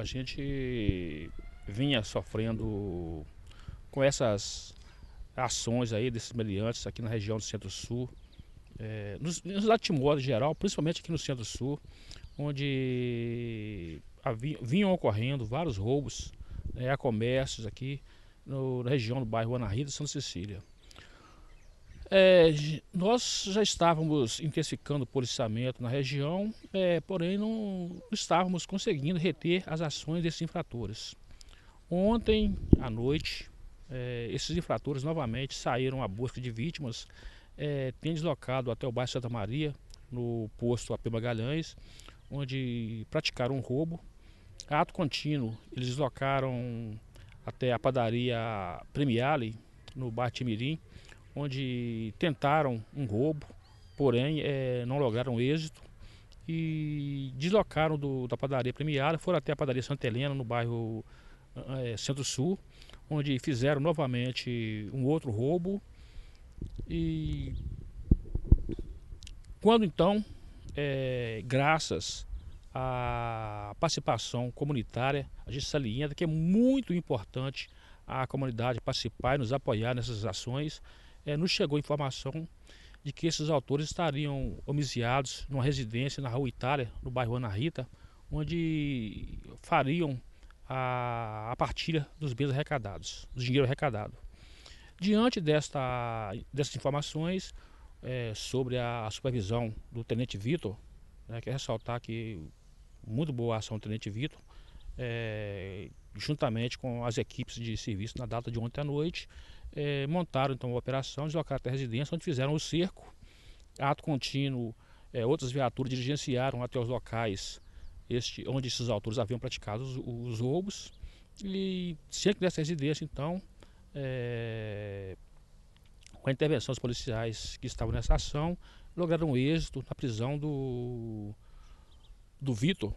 a gente vinha sofrendo com essas ações aí desses meliantes aqui na região do Centro-Sul, é, nos, nos em geral, principalmente aqui no Centro-Sul, onde havia, vinham ocorrendo vários roubos né, a comércios aqui no, na região do bairro Ana Rita e Santa Cecília. É, nós já estávamos intensificando o policiamento na região, é, porém não estávamos conseguindo reter as ações desses infratores. Ontem à noite, é, esses infratores novamente saíram à busca de vítimas, é, têm deslocado até o bairro Santa Maria, no posto AP Magalhães, onde praticaram um roubo. Ato contínuo, eles deslocaram até a padaria Premiale, no bairro Timirim, onde tentaram um roubo, porém é, não lograram êxito e deslocaram do, da padaria premiada, foram até a padaria Santa Helena, no bairro é, eh, eh, Centro-Sul, onde fizeram novamente um outro roubo. E quando então, é, graças à participação comunitária, a gente salienta que é muito importante a comunidade participar e nos apoiar nessas ações é, nos chegou informação de que esses autores estariam homiziados numa residência na Rua Itália, no bairro Ana Rita, onde fariam a, a partilha dos bens arrecadados, do dinheiro arrecadado. Diante desta, dessas informações é, sobre a, a, supervisão do Tenente Vitor, né, quero ressaltar que muito boa a ação do Tenente Vitor, é, juntamente com as equipes de serviço na data de ontem à noite, é, montaram então a operação, deslocaram até a residência, onde fizeram o cerco, ato contínuo, é, outras viaturas dirigenciaram até os locais este, onde esses autores haviam praticado os, os roubos. E cerca dessa residência, então, é, com a intervenção dos policiais que estavam nessa ação, lograram êxito na prisão do, do Vitor,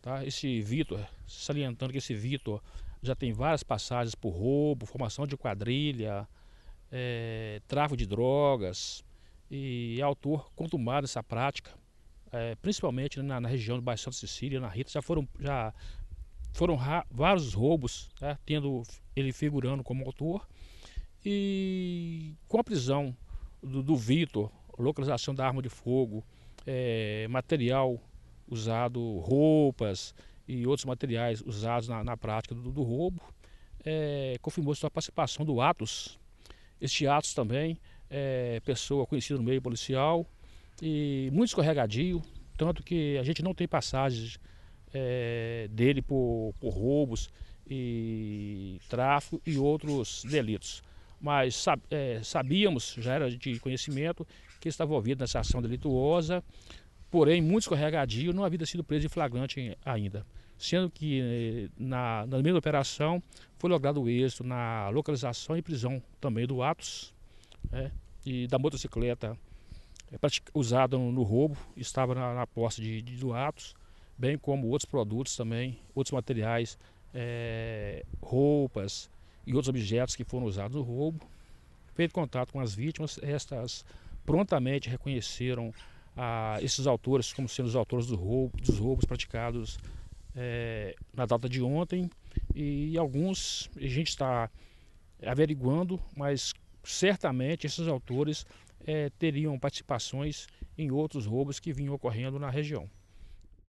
Tá? Esse Vitor, salientando que esse Vitor já tem várias passagens por roubo, formação de quadrilha, é, tráfico de drogas e é autor contumado nessa prática, é, principalmente né, na, na, região do Baixo Santo Sicília, na Rita, já foram, já foram vários roubos, né, tendo ele figurando como autor. E com a prisão do, do Vitor, localização da arma de fogo, é, material usado roupas e outros materiais usados na, na prática do, do roubo. É, confirmou sua participação do Atos. Este Atos também é pessoa conhecida no meio policial e muito escorregadio, tanto que a gente não tem passagens é, dele por, por roubos e tráfico e outros delitos. Mas é, sabíamos, já era de conhecimento, que estava envolvido nessa ação delituosa, porém muito escorregadio, não havia sido preso em flagrante ainda. Sendo que eh, na, na mesma operação foi logrado o êxito na localização e prisão também do Atos né, e da motocicleta eh, usada no roubo, estava na, na posse de, de, do Atos, bem como outros produtos também, outros materiais, é, roupas e outros objetos que foram usados no roubo. Feito contato com as vítimas, estas prontamente reconheceram a esses autores como sendo os autores do roubo, dos roubos praticados é, na data de ontem e alguns a gente está averiguando, mas certamente esses autores é, teriam participações em outros roubos que vinham ocorrendo na região.